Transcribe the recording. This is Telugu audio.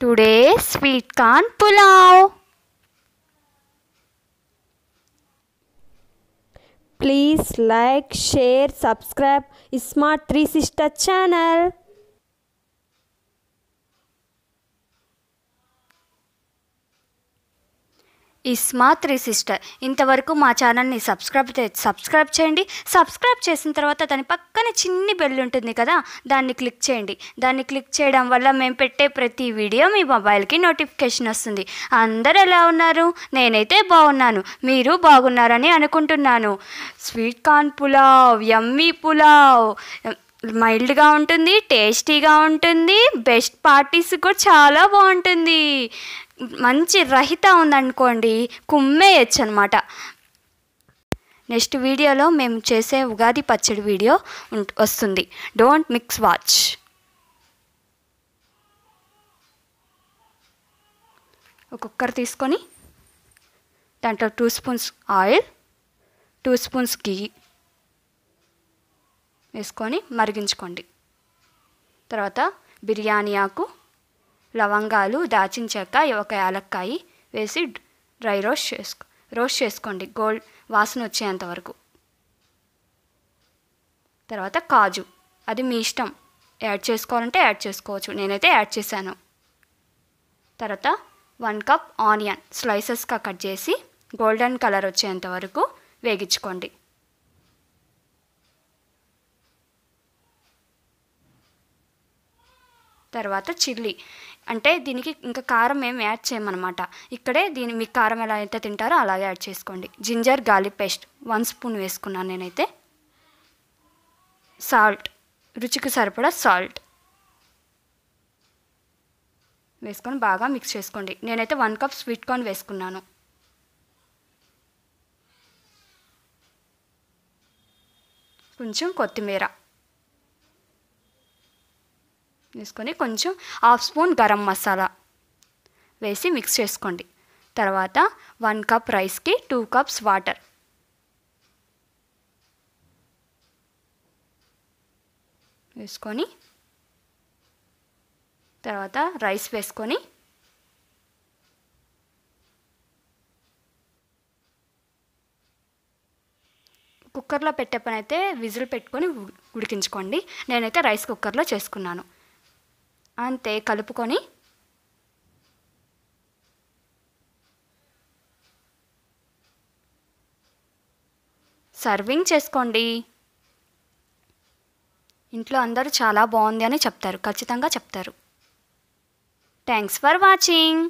today sweet corn pulao please like share subscribe smart three sister channel ఇస్మా త్రీ సిస్టర్ ఇంతవరకు మా ఛానల్ని సబ్స్క్రైబ్ సబ్స్క్రైబ్ చేయండి సబ్స్క్రైబ్ చేసిన తర్వాత దాని పక్కన చిన్ని బెల్ ఉంటుంది కదా దాన్ని క్లిక్ చేయండి దాన్ని క్లిక్ చేయడం వల్ల మేము పెట్టే ప్రతి వీడియో మీ మొబైల్కి నోటిఫికేషన్ వస్తుంది అందరు ఎలా ఉన్నారు నేనైతే బాగున్నాను మీరు బాగున్నారని అనుకుంటున్నాను sweet corn pulao yummy pulao మైల్డ్గా ఉంటుంది టేస్టీగా ఉంటుంది బెస్ట్ పార్టీస్ కూడా చాలా బాగుంటుంది మంచి రహిత ఉందనుకోండి కుమ్మేయచ్చు అనమాట నెక్స్ట్ వీడియోలో మేము చేసే ఉగాది పచ్చడి వీడియో వస్తుంది డోంట్ మిక్స్ వాచ్ ఒక్కొక్కరు తీసుకొని దాంట్లో two spoons oil two spoons ghee వేసుకొని మరిగించుకోండి తర్వాత బిర్యానీ ఆకు లవంగాలు దాచిన చెక్క ఒక యాలక్కాయ వేసి డ్రై రోస్ట్ చేసుకో రోస్ట్ చేసుకోండి గోల్డ్ వాసన వచ్చేంత వరకు తర్వాత కాజు అది మీ ఇష్టం యాడ్ చేసుకోవాలంటే యాడ్ చేసుకోవచ్చు నేనైతే యాడ్ చేశాను తర్వాత వన్ కప్ ఆనియన్ స్లైసెస్గా కట్ చేసి గోల్డెన్ కలర్ వచ్చేంత వరకు వేగించుకోండి తర్వాత చిల్లీ అంటే దీనికి ఇంకా కారం ఏం యాడ్ చేయమన్నమాట ఇక్కడే దీని మీకు కారం ఎలా అయితే తింటారో అలాగే యాడ్ చేసుకోండి ginger garlic paste one spoon వేసుకున్నాను నేనైతే సాల్ట్ రుచికి సరిపడా సాల్ట్ వేసుకొని బాగా మిక్స్ చేసుకోండి నేనైతే వన్ కప్ స్వీట్ కార్న్ వేసుకున్నాను కొంచెం కొత్తిమీర వేసుకొని కొంచెం హాఫ్ స్పూన్ గరం మసాలా వేసి మిక్స్ చేసుకోండి తర్వాత వన్ కప్ రైస్కి టూ కప్స్ వాటర్ వేసుకొని తర్వాత రైస్ వేసుకొని కుక్కర్లో పెట్టే పని అయితే విజిల్ పెట్టుకొని ఉడికించుకోండి నేనైతే రైస్ కుక్కర్లో చేసుకున్నాను అంతే కలుపుకొని సర్వింగ్ చేసుకోండి ఇంట్లో అందరూ చాలా బాగుంది అని చెప్తారు ఖచ్చితంగా చెప్తారు థ్యాంక్స్ ఫర్ వాచింగ్